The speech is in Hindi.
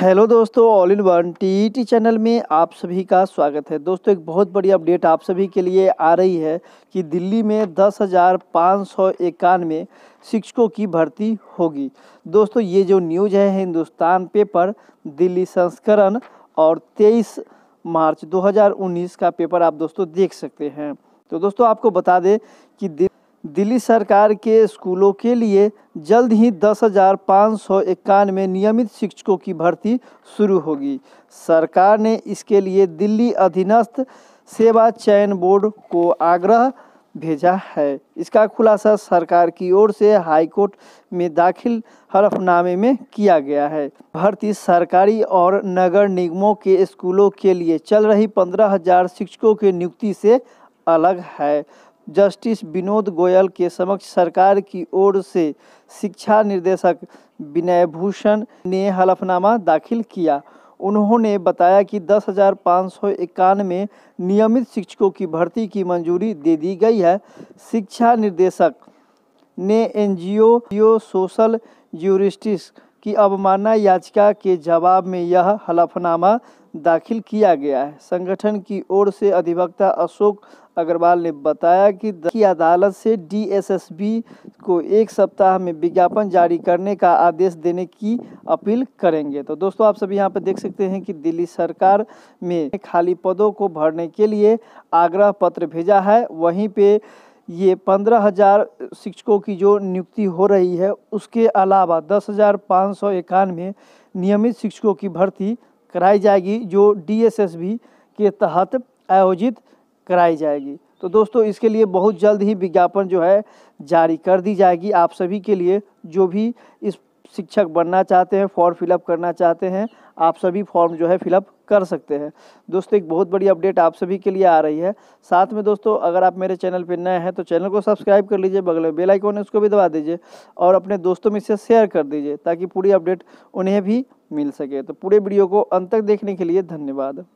हेलो दोस्तों all in one T channel में आप सभी का स्वागत है दोस्तों एक बहुत बड़ी अपडेट आप सभी के लिए आ रही है कि दिल्ली में दस हज़ार पाँच सौ इक्यानवे शिक्षकों की भर्ती होगी दोस्तों ये जो न्यूज है हिंदुस्तान पेपर दिल्ली संस्करण और तेईस मार्च 2019 का पेपर आप दोस्तों देख सकते हैं तो दोस्तों आपको बता दें कि दिल्ली सरकार के स्कूलों के लिए जल्द ही दस हज़ार पाँच सौ इक्यानवे नियमित शिक्षकों की भर्ती शुरू होगी सरकार ने इसके लिए दिल्ली अधीनस्थ सेवा चयन बोर्ड को आग्रह भेजा है इसका खुलासा सरकार की ओर से हाईकोर्ट में दाखिल हलफनामे में किया गया है भर्ती सरकारी और नगर निगमों के स्कूलों के लिए चल रही पंद्रह हजार शिक्षकों की नियुक्ति से अलग है जस्टिस विनोद गोयल के समक्ष सरकार की ओर से शिक्षा निर्देशक विनय भूषण ने हलफनामा दाखिल किया उन्होंने बताया कि दस हज़ार पाँच सौ इक्यानवे नियमित शिक्षकों की भर्ती की मंजूरी दे दी गई है शिक्षा निर्देशक ने एनजीओ जीओ सोशल ज्यूरिस्टिस की अवमानना याचिका के जवाब में यह हलफनामा दाखिल किया गया है संगठन की ओर से अधिवक्ता अशोक अग्रवाल ने बताया कि की अदालत से डीएसएसबी को एक सप्ताह में विज्ञापन जारी करने का आदेश देने की अपील करेंगे तो दोस्तों आप सभी यहाँ पर देख सकते हैं कि दिल्ली सरकार में खाली पदों को भरने के लिए आग्रह पत्र भेजा है वहीं पे ये पंद्रह हज़ार शिक्षकों की जो नियुक्ति हो रही है उसके अलावा दस हज़ार पाँच सौ इक्यानवे नियमित शिक्षकों की भर्ती कराई जाएगी जो डी के तहत आयोजित कराई जाएगी तो दोस्तों इसके लिए बहुत जल्द ही विज्ञापन जो है जारी कर दी जाएगी आप सभी के लिए जो भी इस शिक्षक बनना चाहते हैं फॉर्म फिलअप करना चाहते हैं आप सभी फॉर्म जो है फिलअप कर सकते हैं दोस्तों एक बहुत बड़ी अपडेट आप सभी के लिए आ रही है साथ में दोस्तों अगर आप मेरे चैनल पर नए हैं तो चैनल को सब्सक्राइब कर लीजिए बगल में बेलाइकॉन है उसको भी दबा दीजिए और अपने दोस्तों में इसे शेयर कर दीजिए ताकि पूरी अपडेट उन्हें भी मिल सके तो पूरे वीडियो को अंत तक देखने के लिए धन्यवाद